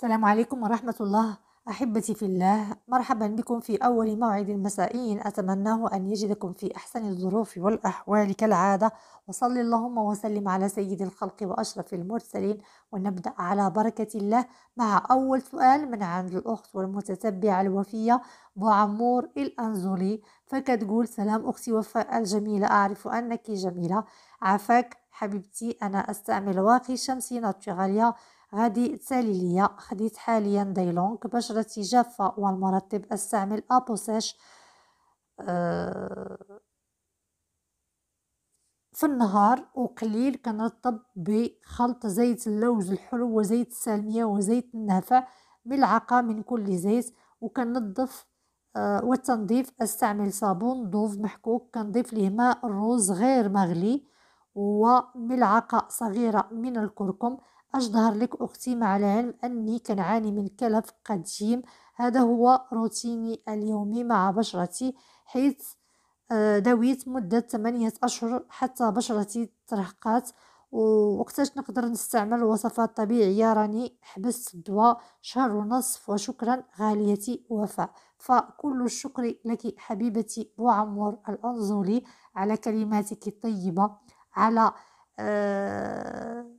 السلام عليكم ورحمة الله أحبتي في الله مرحبا بكم في أول موعد مسائي أتمناه أن يجدكم في أحسن الظروف والأحوال كالعادة وصل اللهم وسلم على سيد الخلق وأشرف المرسلين ونبدأ على بركة الله مع أول سؤال من عند الأخت والمتتبعة الوفية بعمور الأنزولي فكتقول سلام أختي وفاء الجميلة أعرف أنك جميلة عفاك حبيبتي أنا أستعمل واقي شمسي ناتشغالية تسالي ليا خديت حاليا ديلونك بشرتي جافة والمرطب استعمل أبوساش آه، في النهار وقليل كنرطب بخلط زيت اللوز الحلو وزيت السالمية وزيت النافع ملعقة من كل زيت وكنضف آه، والتنظيف استعمل صابون دوف محكوك كنضيف ليه ماء الروز غير مغلي وملعقة صغيرة من الكركم ظهر لك أختي مع العلم أني كنعاني من كلف قديم هذا هو روتيني اليومي مع بشرتي حيث آه، دويت مدة ثمانية أشهر حتى بشرتي ترهقات ووقتاش نقدر نستعمل وصفات طبيعية راني حبست الدواء شهر ونصف وشكرا غاليتي وفاء فكل الشكر لك حبيبتي وعمر الأنزولي على كلماتك الطيبة على آه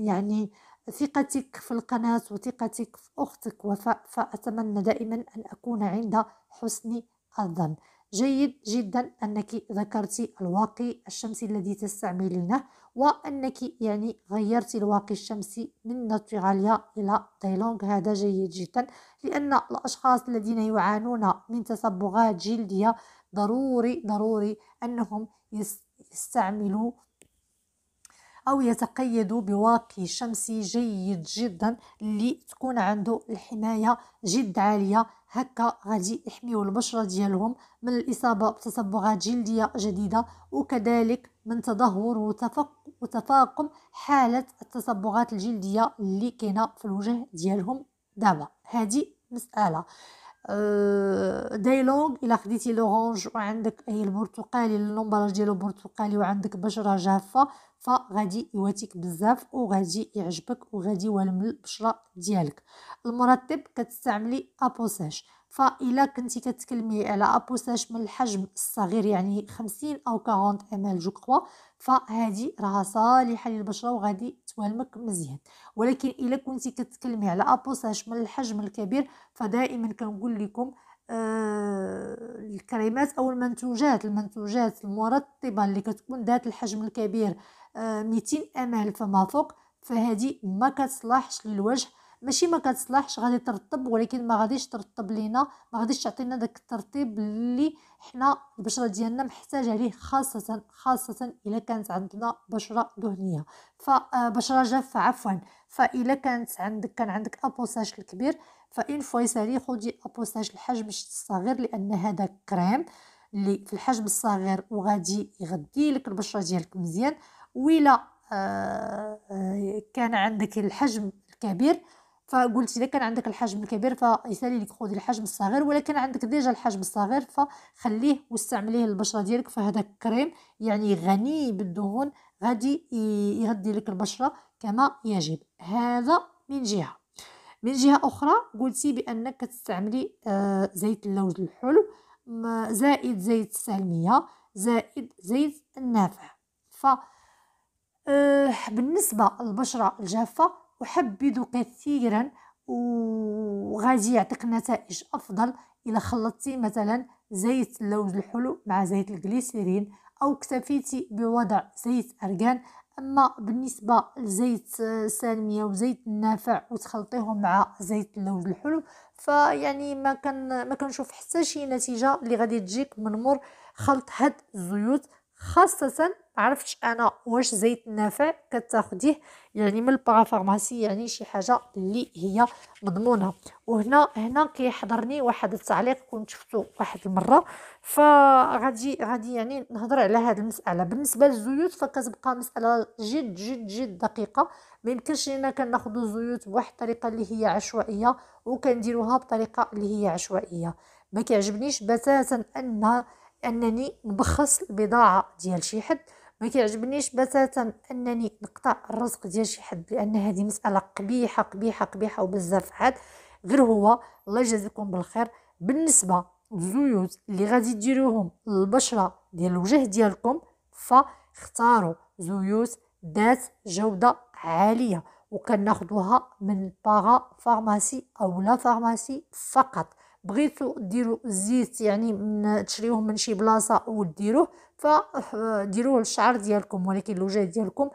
يعني ثقتك في القناة وثقتك في أختك وفاء فأتمنى دائما أن أكون عند حسن الظن جيد جدا أنك ذكرت الواقي الشمسي الذي تستعملينه وأنك يعني غيرت الواقي الشمسي من ناتوراليا إلى دايلونغ هذا جيد جدا لأن الأشخاص الذين يعانون من تصبغات جلدية ضروري ضروري أنهم يستعملوا أو يتقيد بواقي شمسي جيد جدا اللي تكون عنده الحماية جد عالية هكا غادي يحميو البشرة ديالهم من الإصابة بتصبغات جلدية جديدة وكذلك من تدهور وتفاقم حالة التصبغات الجلدية اللي كاينة في الوجه ديالهم دابا هذه مسألة دايلونغ آه، الا خديتي لورانج وعندك اي البرتقالي النومبلاج ديالو برتقالي وعندك بشره جافه فغادي يواتيك بزاف وغادي يعجبك وغادي يوالم البشره ديالك المرطب كتستعملي ابوساج فإلا كنتي كتكلمي على ابوساج من الحجم الصغير يعني 50 او 40 أمال جو كخوا فهذه راها صالحه للبشره وغادي توالمك مزيان ولكن الا كنتي كتكلمي على ابوساج من الحجم الكبير فدائما كنقول لكم آه الكريمات او المنتوجات المنتوجات المرطبه اللي كتكون ذات الحجم الكبير آه 200 مl فما فوق فهذه ما كتصلحش للوجه ماشي ما كتصلحش غادي ترطب ولكن ما غاديش ترطب لينا ما غاديش تعطينا داك الترطيب اللي حنا البشره ديالنا محتاجه ليه خاصه خاصه الا كانت عندنا بشره دهنيه فبشره آه، جافه عفوا فالا كانت عندك كان عندك ابوساج الكبير فان فوا سالي خدي ابوساج الحجم الصغير لان هذا كريم اللي في الحجم الصغير وغادي يغدي لك البشره ديالك مزيان ويلا آه، آه، كان عندك الحجم الكبير فقلت اذا كان عندك الحجم الكبير فيسالي لك خذي الحجم الصغير ولكن عندك ديجا الحجم الصغير فخليه واستعمليه للبشره ديالك فهذا الكريم يعني غني بالدهون غادي يهدي لك البشره كما يجب هذا من جهه من جهه اخرى قلتي بانك كتستعملي آه، زيت اللوز الحلو زائد زيت السالميه زائد زيت النافع ف آه، بالنسبه للبشره الجافه أحبذ كثيرا وغادي يعطيك نتائج أفضل إلا خلطتي مثلا زيت اللوز الحلو مع زيت الجليسيرين أو اكتفيتي بوضع زيت أرغان أما بالنسبة لزيت السالمية وزيت النافع وتخلطيهم مع زيت اللوز الحلو فيعني ما كان ما كنشوف حتى شي نتيجة اللي غادي تجيك من مور خلط هاد الزيوت خاصة معرفتش انا واش زيت النافع كتاخديه يعني من البارافارماسي يعني شي حاجه اللي هي مضمونه وهنا هنا كيحضرني واحد التعليق كنت شفتو واحد المره فغادي غادي يعني نهضر على هذه المساله بالنسبه للزيوت فكتبقى مساله جد جد جد دقيقه ما يمكنش لينا كناخذوا الزيوت بواحد الطريقه اللي هي عشوائيه وكنديروها بطريقه اللي هي عشوائيه ما كيعجبنيش بتاتا ان انني نبخص البضاعه ديال شي حد ما كيعجبنيش بتاتا انني نقطع الرزق ديال شي حد لان هذه مساله قبيحه قبيحه قبيحه وبزاف عاد غير هو الله يجازيكم بالخير بالنسبه للزيوت اللي غادي ديروهم للبشره ديال الوجه ديالكم فاختاروا زيوت ذات جوده عاليه وكناخذوها من باغا فارماسي او لا فارماسي فقط بغيتو ديروا الزيت يعني من تشريوه من شي بلاصه وديروه فديروه للشعر ديالكم ولكن الوجه ديالكم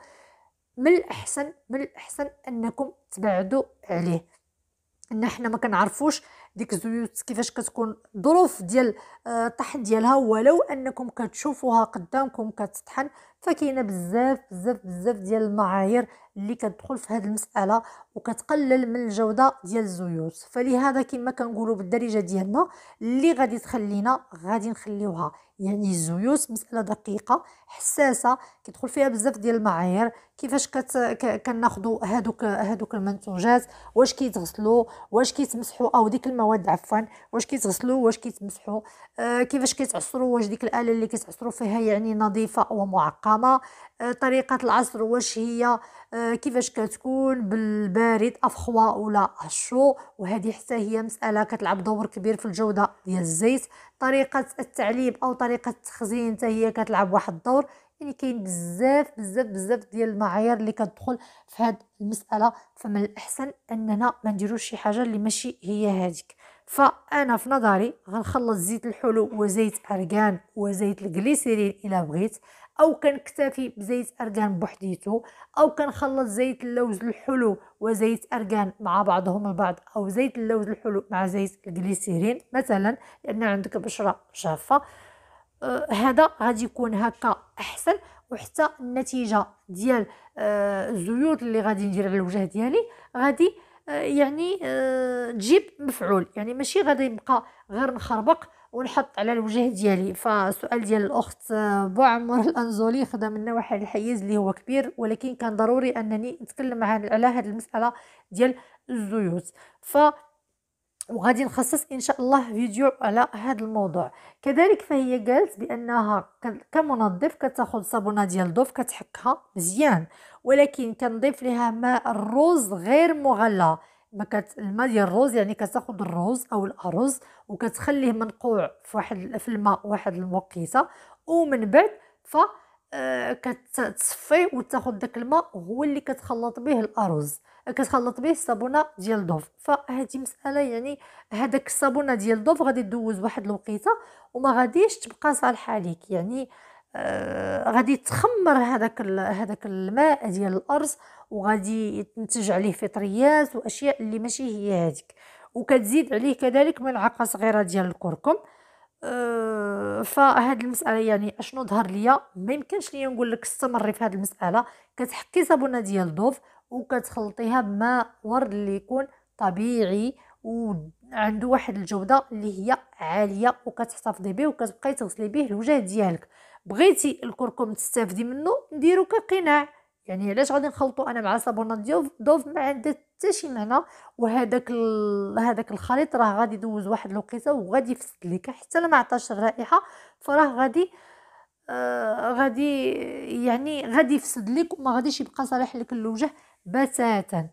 من الاحسن من الاحسن انكم تبعدوا عليه ان احنا ما كنعرفوش ديك الزيوت كيفاش كتكون ظروف ديال الطحن آه، ديالها ولو انكم كتشوفوها قدامكم كتطحن فكاينه بزاف بزاف بزاف ديال المعايير اللي كتدخل في هذه المساله وكتقلل من الجوده ديال الزيوت فلهذا كما كنقولوا بالدارجه ديالنا اللي غادي تخلينا غادي نخليوها يعني الزيوت مساله دقيقه حساسه كيدخل فيها بزاف ديال المعايير كيفاش كت... ك... كناخذوا هذوك هذوك المنتوجات واش كيتغسلوا واش كيتمسحوا او ديك المواد عفوا واش كيتغسلوا واش كيتمسحوا آه كيفاش كيتعصروا واش ديك الاله اللي كيتعصروا فيها يعني نظيفه ومعقمه آه طريقه العصر واش هي آه كيفاش كتكون بالبارد افخوا ولا اشو وهذه حتى هي مساله كتلعب دور كبير في الجوده ديال الزيت طريقه التعليم او طريقه التخزين حتى هي كتلعب واحد الدور يعني كاين بزاف بزاف بزاف ديال المعايير اللي كتدخل في هاد المساله فمن الاحسن اننا ما نديروش شي حاجه اللي ماشي هي هذيك فانا في نظري غنخلط زيت الحلو وزيت ارغان وزيت الجليسيرين الا بغيت او كنكتفي بزيت ارغان بوحديته او كنخلط زيت اللوز الحلو وزيت ارغان مع بعضهم البعض او زيت اللوز الحلو مع زيت الجليسيرين مثلا لان عندك بشره جافه آه هذا غادي يكون هكا احسن وحتى النتيجه ديال آه الزيوت اللي غادي ندير على الوجه ديالي غادي يعني تجيب آه، مفعول يعني ماشي غادي يبقى غير نخربق ونحط على الوجه ديالي فسؤال ديال الاخت آه، بوعمر الانزولي خدا لنا واحد الحيز اللي هو كبير ولكن كان ضروري انني نتكلم عن على هذه المساله ديال الزيوت ف وغادي نخصص ان شاء الله فيديو على هذا الموضوع كذلك فهي قالت بانها كمنظف كتاخذ صابونه ديال دوف كتحكها مزيان ولكن كنضيف لها ماء الرز غير مغلى ما كت الماء ديال الرز يعني كتاخذ الرز او الارز وكتخليه منقوع في واحد في الماء واحد الوقيته ومن بعد ف آه، كتصفي وتاخذ داك الماء هو اللي كتخلط به الارز كتخلط به الصابونه ديال دوف فهذه مساله يعني هذاك الصابونه ديال دوف غادي دوز واحد الوقيته وما غاديش تبقى صالحه ليك يعني آه، غادي تخمر هذاك هذاك الماء ديال الارز وغادي تنتج عليه فطريات واشياء اللي ماشي هي هذيك وكتزيد عليه كذلك ملعقه صغيره ديال الكركم آه، فهاد المساله يعني اشنو ظهر ليا ما يمكنش ليا نقول لك استمري في هاد المساله كتحكي صابونه ديال الضوف وكتخلطيها بماء ورد اللي يكون طبيعي وعنده واحد الجوده اللي هي عاليه وكتحتفظي به وكتبقاي تغسلي به الوجه ديالك بغيتي الكركم تستافدي منه نديرو كقناع يعني علاش غادي نخلطو انا مع صابونه ديوف دوف ما عندها حتى شي معنى وهذاك ال... هذاك الخليط راه غادي يدوز واحد الوقيته وغادي يفسد لك حتى ما عطاش الرائحه فراه غادي آه غادي يعني غادي يفسد لك وما غاديش يبقى صالح لك الوجه بتاتا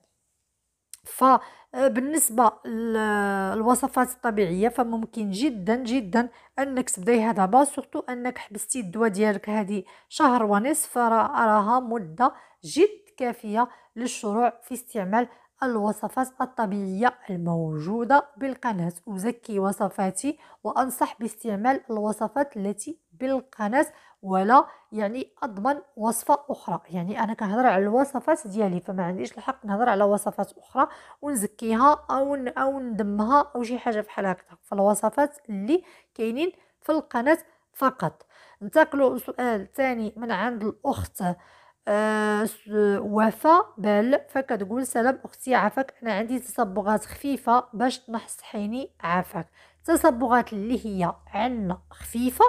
فبالنسبه آه، للوصفات الطبيعيه فممكن جدا جدا انك تبدايها دابا سورتو انك حبستي الدواء ديالك هذه شهر ونصف راها مده جد كافيه للشروع في استعمال الوصفات الطبيعية الموجودة بالقناة أزكي وصفاتي وأنصح باستعمال الوصفات التي بالقناة ولا يعني اضمن وصفه اخرى يعني انا كنهضر على الوصفات ديالي فما عنديش الحق نهضر على وصفات اخرى ونزكيها او او ندمها او شي حاجه بحال هكذا فالوصفات اللي كاينين في القناه فقط ننتقلوا لسؤال ثاني من عند الاخت أه وفاء بل فكتقول سلام اختي عافاك انا عندي تصبغات خفيفه باش تنحس حيني عافاك تصبغات اللي هي عنا خفيفه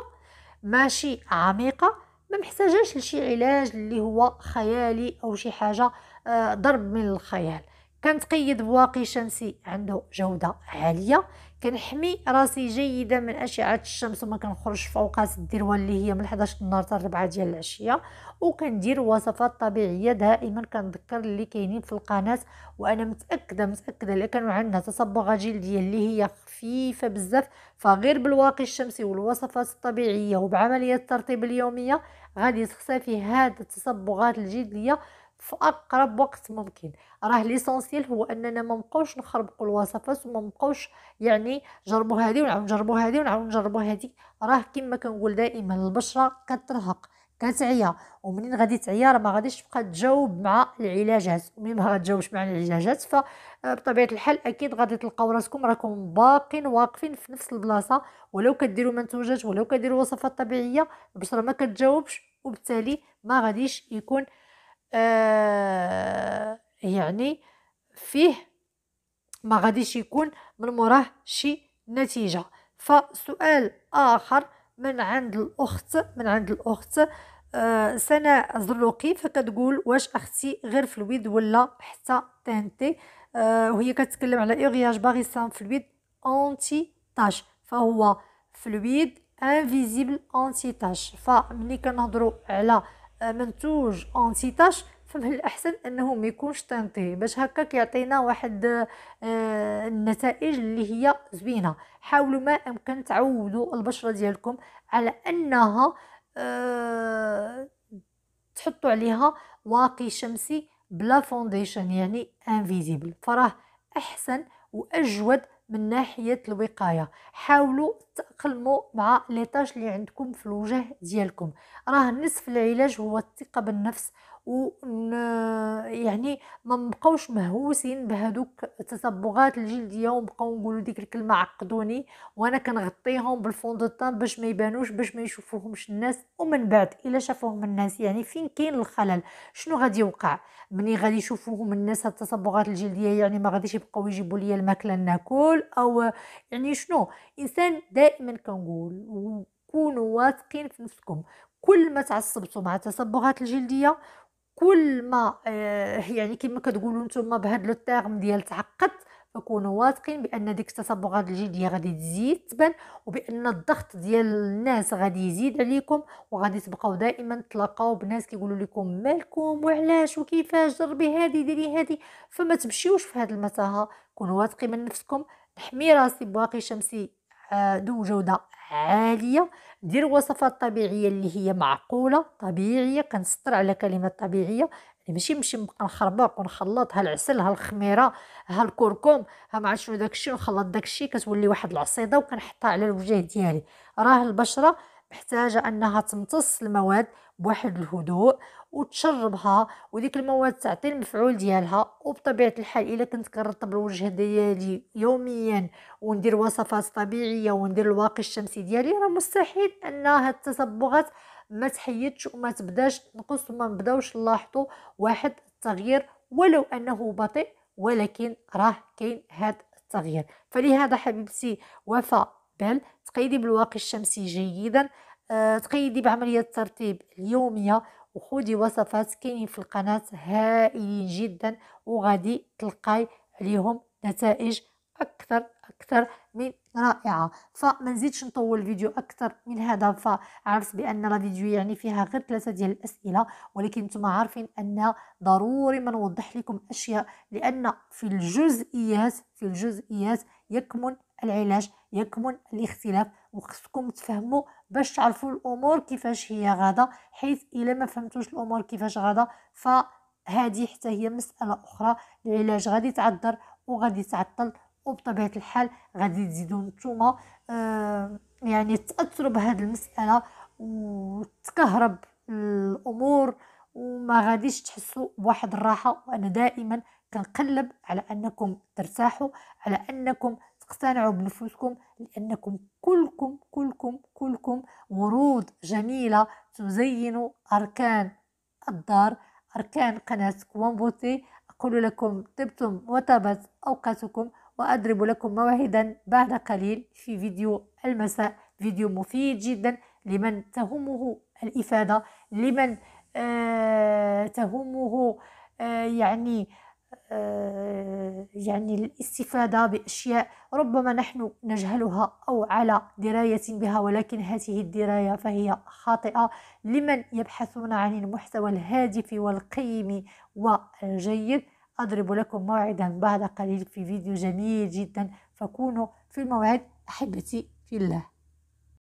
ماشي عميقه ما محتاجاش لشي علاج اللي هو خيالي او شي حاجه آه، ضرب من الخيال كنتقيد بواقي شمسي عنده جوده عاليه كنحمي راسي جيدا من اشعه الشمس وما كنخرجش فوقات اوقات الذروه اللي هي من 11 النهار حتى 4 ديال العشيه وكندير وصفات طبيعيه دائما كنذكر اللي كاينين في القناه وانا متاكده متاكده اللي كانوا عندنا تصبغه جلديه اللي هي خفيفه بزاف فغير بالواقي الشمسي والوصفات الطبيعيه وبعمليه الترطيب اليوميه غادي تخسفي هاد التصبغات الجلديه في اقرب وقت ممكن راه ليسونسييل هو اننا ما نبقاوش نخربقوا الوصفات وما نبقاوش يعني جربوا هذه ونعاود نجربوا هذه ونعاود نجربوا هذه راه كما كنقول دائما البشره كترهق كتعيا ومنين غادي تعيا راه ما غاديش تبقى تجاوب مع العلاجات ومنين ما غتجاوبش مع العلاجات فبطبيعه آه، الحال اكيد غادي تلقاو راسكم راكم باقين واقفين في نفس البلاصه ولو كديروا منتوجات ولو كديروا وصفات طبيعيه البشره ما كتجاوبش وبالتالي ما غاديش يكون آه آه يعني فيه ما غاديش يكون من موراه شي نتيجه فسؤال اخر من عند الاخت من عند الاخت آه سناء زرقي فكتقول واش اختي غير في الويد ولا حتى تنتي آه وهي كتكلم على اغياج باغي سام في الويد اونتي تاش فهو في الويد انفيزيبل اونتي تاش فملي كنهضروا على منتوج اونتي تاش فمن الاحسن انه ما يكونش تنطي باش هكا كيعطينا واحد آه، النتائج اللي هي زوينه حاولوا ما امكن تعودوا البشره ديالكم على انها آه، تحطوا عليها واقي شمسي بلا فونديشن يعني انفيزيبل فراه احسن واجود من ناحيه الوقايه حاولوا تأقلموا مع ليطاج اللي عندكم في الوجه ديالكم راه نصف العلاج هو الثقه بالنفس ون يعني ما نبقاوش مهووسين بهذوك التصبغات الجلديه ونبقاو نقولوا ديك الكلمه عقدوني وانا كنغطيهم بالفوندوتان طان باش ما يبانوش باش ما يشوفوهمش الناس ومن بعد الا شافوهم الناس يعني فين كاين الخلل شنو غادي يوقع ملي غادي يشوفوهم الناس هاد التصبغات الجلديه يعني ما غاديش يبقاو يجيبوا لي الماكله ناكل او يعني شنو انسان دائما كنقول كونوا واثقين في نفسكم كل ما تعصبتوا مع التصبغات الجلديه كل ما آه، يعني كما كتقولوا نتوما بهاد لو تيرم ديال تعقد فكونوا واثقين بان ديك التصبغات الجلديه غادي تزيد تبان وبان الضغط ديال الناس غادي يزيد عليكم وغادي تبقاو دائما تلاقاو بناس كيقولوا لكم مالكم وعلاش وكيفاش جربي هذه ديري هذه فما تمشيوش في هاد المتاهه كونوا واثقين من نفسكم نحمي راسي بواقي شمسي ذو آه، جوده عاليه دير وصفات طبيعيه اللي هي معقوله طبيعيه كنسطر على كلمه طبيعيه يعني ماشي نمشي نبقى نخربق ونخلط ها العسل ها الخميره ها الكركم ها مع شنو داكشي ونخلط داكشي كتولي واحد العصيده وكنحطها على الوجه ديالي راه البشره محتاجه انها تمتص المواد بواحد الهدوء وتشربها وديك المواد تعطي المفعول ديالها وبطبيعه الحال الا كنت كنرطب الوجه ديالي يوميا وندير وصفات طبيعيه وندير الواقي الشمسي ديالي راه مستحيل ان هاد التصبغات ما تحيدش وما تبداش تنقص وما نبداوش نلاحظوا واحد التغيير ولو انه بطيء ولكن راه كاين هاد التغيير فلهذا حبيبتي وفاء بل تقيدي بالواقي الشمسي جيدا أه تقيدي بعملية الترطيب اليومية وخدي وصفات كاينين في القناة هائلين جدا وغادي تلقاي عليهم نتائج اكثر اكثر من رائعه فما نزيدش نطول الفيديو اكثر من هذا فعرفت بان لا فيديو يعني فيها غير ثلاثه ديال الاسئله ولكن نتوما عارفين ان ضروري ما نوضح لكم اشياء لان في الجزئيات في الجزئيات يكمن العلاج يكمن الاختلاف وخصكم تفهموا باش تعرفوا الامور كيفاش هي غدا حيث الا ما فهمتوش الامور كيفاش غدا فهذه حتى هي مساله اخرى العلاج غادي يتعذر وغادي يتعطل وبطبيعه الحال غادي تزيدوا نتوما آه يعني تاثروا بهذه المساله وتكهرب الامور وما غاديش تحسوا بواحد الراحه وانا دائما كنقلب على انكم ترتاحوا على انكم تقتنعوا بنفوسكم لأنكم كلكم كلكم كلكم ورود جميلة تزين أركان الدار أركان قناة كوانبوتي أقول لكم طبتم وطابت أوقاتكم وأضرب لكم موعدا بعد قليل في فيديو المساء فيديو مفيد جدا لمن تهمه الإفادة لمن آه تهمه آه يعني آه، يعني الاستفادة بأشياء ربما نحن نجهلها أو على دراية بها ولكن هذه الدراية فهي خاطئة لمن يبحثون عن المحتوى الهادف والقيم والجيد أضرب لكم موعدا بعد قليل في فيديو جميل جدا فكونوا في الموعد أحبتي في الله